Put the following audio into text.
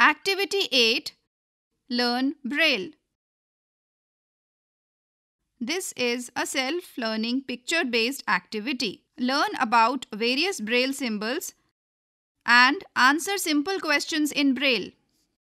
Activity 8 Learn Braille. This is a self learning picture based activity. Learn about various Braille symbols and answer simple questions in Braille.